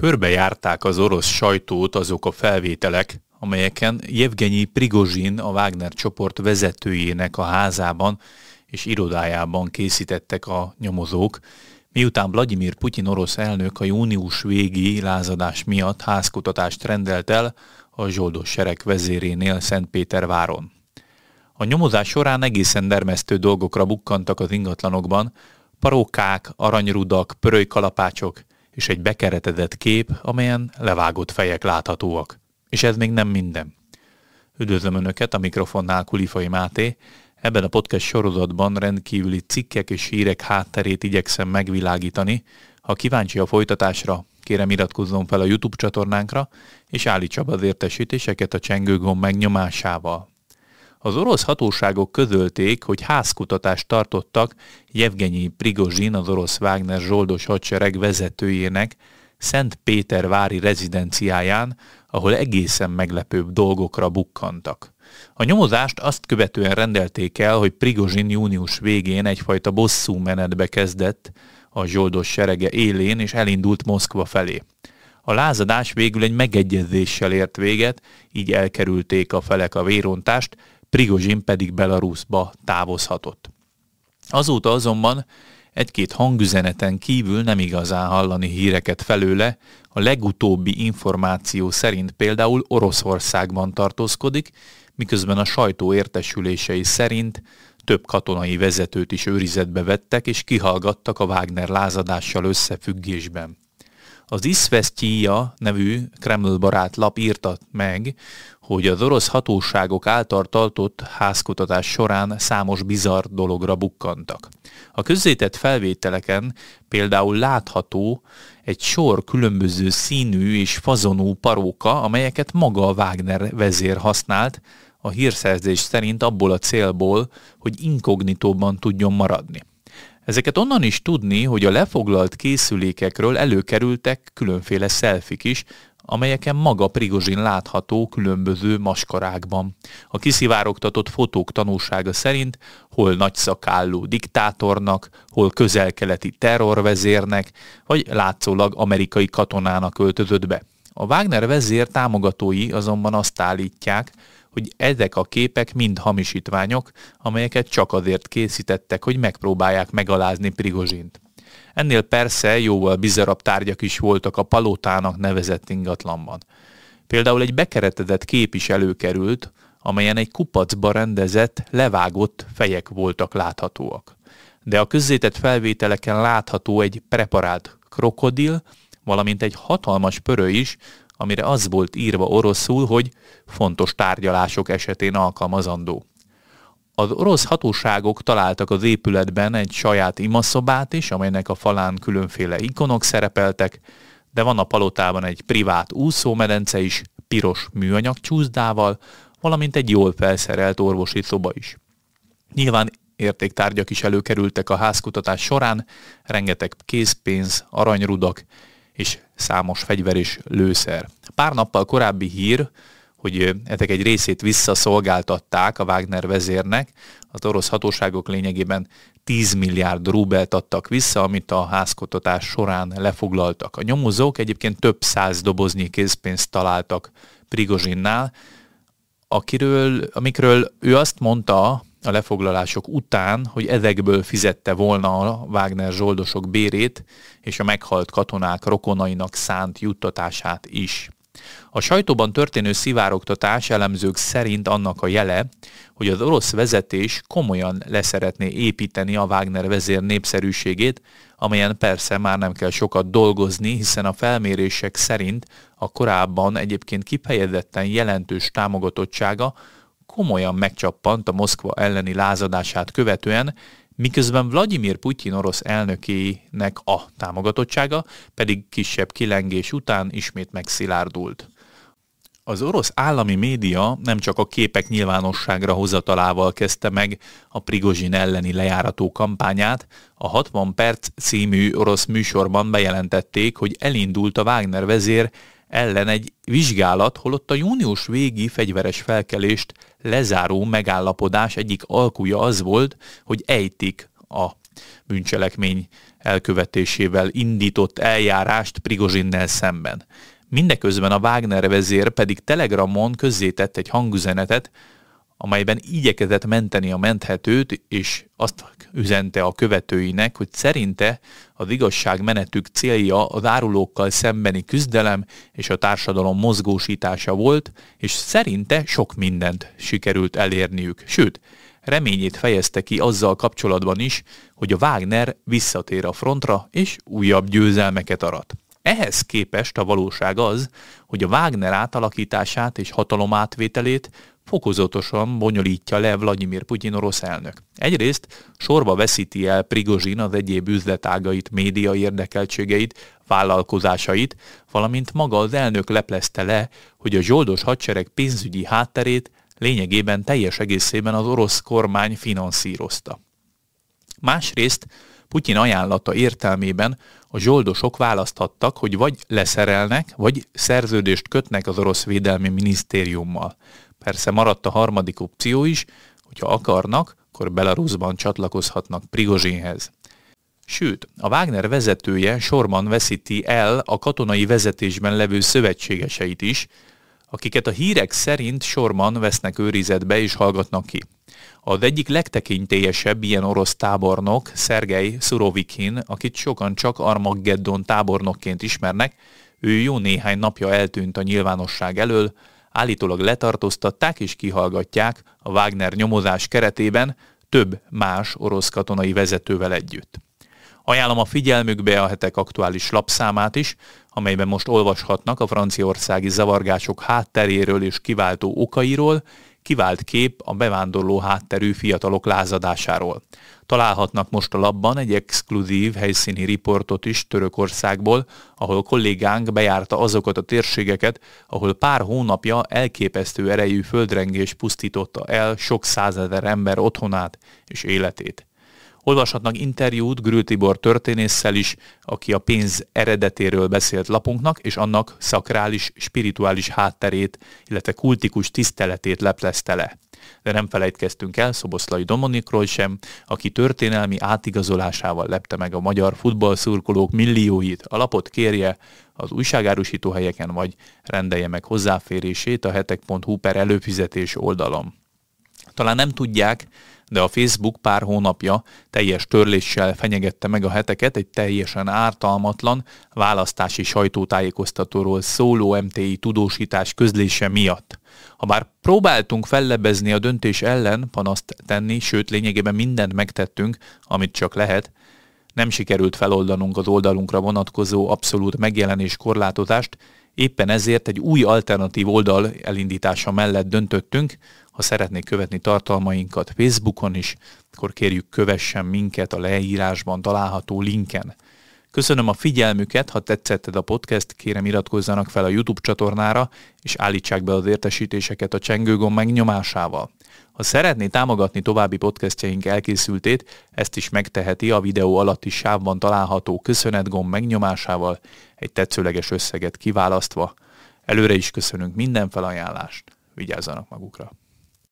Körbejárták az orosz sajtót azok a felvételek, amelyeken Jevgenyi Prigozsin a Wagner csoport vezetőjének a házában és irodájában készítettek a nyomozók, miután Vladimir Putyin orosz elnök a június végi lázadás miatt házkutatást rendelt el a zsoldos sereg vezérénél Szentpéterváron. A nyomozás során egészen dermesztő dolgokra bukkantak az ingatlanokban, parókák, aranyrudak, pörölykalapácsok, és egy bekeretedett kép, amelyen levágott fejek láthatóak. És ez még nem minden. Üdvözlöm Önöket, a mikrofonnál Kulifai Máté. Ebben a podcast sorozatban rendkívüli cikkek és hírek hátterét igyekszem megvilágítani. Ha kíváncsi a folytatásra, kérem iratkozzon fel a YouTube csatornánkra, és állítsa be az értesítéseket a csengőgomb megnyomásával. Az orosz hatóságok közölték, hogy házkutatást tartottak Jevgenyi Prigozsin, az orosz Wagner zsoldos hadsereg vezetőjének, Vári rezidenciáján, ahol egészen meglepőbb dolgokra bukkantak. A nyomozást azt követően rendelték el, hogy Prigozsin június végén egyfajta bosszú menetbe kezdett a zsoldos serege élén, és elindult Moszkva felé. A lázadás végül egy megegyezéssel ért véget, így elkerülték a felek a vérontást, Prigozsin pedig Belarusba távozhatott. Azóta azonban egy-két hangüzeneten kívül nem igazán hallani híreket felőle, a legutóbbi információ szerint például Oroszországban tartózkodik, miközben a sajtó értesülései szerint több katonai vezetőt is őrizetbe vettek és kihallgattak a Wagner lázadással összefüggésben. Az Iszvesztyia nevű Kreml barát lap írta meg, hogy az orosz hatóságok által tartott házkutatás során számos bizarr dologra bukkantak. A közzétett felvételeken például látható egy sor különböző színű és fazonú paróka, amelyeket maga a Wagner vezér használt, a hírszerzés szerint abból a célból, hogy inkognitóban tudjon maradni. Ezeket onnan is tudni, hogy a lefoglalt készülékekről előkerültek különféle szelfik is, amelyeken maga Prigozsin látható különböző maskarákban. A kiszivárogtatott fotók tanúsága szerint hol nagyszakálló diktátornak, hol közelkeleti terrorvezérnek, vagy látszólag amerikai katonának öltözött be. A Wagner vezér támogatói azonban azt állítják, hogy ezek a képek mind hamisítványok, amelyeket csak azért készítettek, hogy megpróbálják megalázni Prigozsint. Ennél persze jóval bizarabb tárgyak is voltak a palotának nevezett ingatlanban. Például egy bekeretedett kép is előkerült, amelyen egy kupacba rendezett, levágott fejek voltak láthatóak. De a közzétett felvételeken látható egy preparált krokodil, valamint egy hatalmas pörő is, amire az volt írva oroszul, hogy fontos tárgyalások esetén alkalmazandó. Az orosz hatóságok találtak az épületben egy saját imaszobát is, amelynek a falán különféle ikonok szerepeltek, de van a palotában egy privát úszómedence is, piros műanyag csúszdával, valamint egy jól felszerelt orvosi szoba is. Nyilván értéktárgyak is előkerültek a házkutatás során, rengeteg készpénz, aranyrudak és számos fegyver és lőszer. Pár nappal korábbi hír, hogy ezek egy részét visszaszolgáltatták a Wagner vezérnek, az orosz hatóságok lényegében 10 milliárd rubelt adtak vissza, amit a házkotatás során lefoglaltak. A nyomozók egyébként több száz doboznyi készpénzt találtak Prigozsinnál, akiről, amikről ő azt mondta, a lefoglalások után, hogy ezekből fizette volna a Wagner zsoldosok bérét és a meghalt katonák rokonainak szánt juttatását is. A sajtóban történő szivárogtatás elemzők szerint annak a jele, hogy az orosz vezetés komolyan leszeretné építeni a Wagner vezér népszerűségét, amelyen persze már nem kell sokat dolgozni, hiszen a felmérések szerint a korábban egyébként kifejezetten jelentős támogatottsága komolyan megcsappant a Moszkva elleni lázadását követően, miközben Vladimir Putyin orosz elnökének a támogatottsága pedig kisebb kilengés után ismét megszilárdult. Az orosz állami média nem csak a képek nyilvánosságra hozatalával kezdte meg a Prigozsin elleni lejárató kampányát, a 60 perc című orosz műsorban bejelentették, hogy elindult a Wagner vezér ellen egy vizsgálat, holott a június végi fegyveres felkelést lezáró megállapodás egyik alkúja az volt, hogy ejtik a bűncselekmény elkövetésével indított eljárást Prigozsinnel szemben. Mindeközben a Wagner vezér pedig telegramon közzétett egy hangüzenetet, amelyben igyekezett menteni a menthetőt, és azt üzente a követőinek, hogy szerinte az igazság menetük célja az árulókkal szembeni küzdelem és a társadalom mozgósítása volt, és szerinte sok mindent sikerült elérniük. Sőt, reményét fejezte ki azzal kapcsolatban is, hogy a Wagner visszatér a frontra és újabb győzelmeket arat. Ehhez képest a valóság az, hogy a Wagner átalakítását és hatalomátvételét fokozatosan bonyolítja le Vladimir Putyin orosz elnök. Egyrészt sorba veszíti el Prigozsin az egyéb üzletágait, média érdekeltségeit, vállalkozásait, valamint maga az elnök leplezte le, hogy a zsoldos hadsereg pénzügyi hátterét lényegében teljes egészében az orosz kormány finanszírozta. Másrészt Putyin ajánlata értelmében a zsoldosok választhattak, hogy vagy leszerelnek, vagy szerződést kötnek az orosz védelmi minisztériummal. Persze maradt a harmadik opció is, hogyha akarnak, akkor Belarusban csatlakozhatnak Prigozsinhez. Sőt, a Wagner vezetője sorban veszíti el a katonai vezetésben levő szövetségeseit is, akiket a hírek szerint sorban vesznek őrizetbe és hallgatnak ki. Az egyik legtekintélyesebb ilyen orosz tábornok Szergej Szurovikin, akit sokan csak Armageddon tábornokként ismernek, ő jó néhány napja eltűnt a nyilvánosság elől, állítólag letartóztatták és kihallgatják a Wagner nyomozás keretében több más orosz katonai vezetővel együtt. Ajánlom a figyelmükbe a hetek aktuális lapszámát is, amelyben most olvashatnak a franciaországi zavargások hátteréről és kiváltó okairól, kivált kép a bevándorló hátterű fiatalok lázadásáról. Találhatnak most a labban egy exkluzív helyszíni riportot is Törökországból, ahol kollégánk bejárta azokat a térségeket, ahol pár hónapja elképesztő erejű földrengés pusztította el sok százezer ember otthonát és életét. Olvashatnak interjút Grül Tibor történésszel is, aki a pénz eredetéről beszélt lapunknak, és annak szakrális, spirituális hátterét, illetve kultikus tiszteletét leplezte le. De nem felejtkeztünk el Szoboszlai Domonikról sem, aki történelmi átigazolásával lepte meg a magyar futballszurkolók millióit. Alapot kérje az újságárusító helyeken, vagy rendelje meg hozzáférését a hetek.hu per előfizetés oldalon. Talán nem tudják, de a Facebook pár hónapja teljes törléssel fenyegette meg a heteket egy teljesen ártalmatlan választási sajtótájékoztatóról szóló MTI tudósítás közlése miatt. Ha próbáltunk fellebezni a döntés ellen, panaszt tenni, sőt lényegében mindent megtettünk, amit csak lehet, nem sikerült feloldanunk az oldalunkra vonatkozó abszolút megjelenés korlátozást, Éppen ezért egy új alternatív oldal elindítása mellett döntöttünk, ha szeretnék követni tartalmainkat Facebookon is, akkor kérjük kövessen minket a leírásban található linken. Köszönöm a figyelmüket, ha tetszetted a podcast, kérem iratkozzanak fel a YouTube csatornára, és állítsák be az értesítéseket a csengőgomb megnyomásával. Ha szeretné támogatni további podcastjeink elkészültét, ezt is megteheti a videó alatti sávban található köszönetgomb megnyomásával, egy tetszőleges összeget kiválasztva. Előre is köszönünk minden felajánlást. Vigyázzanak magukra!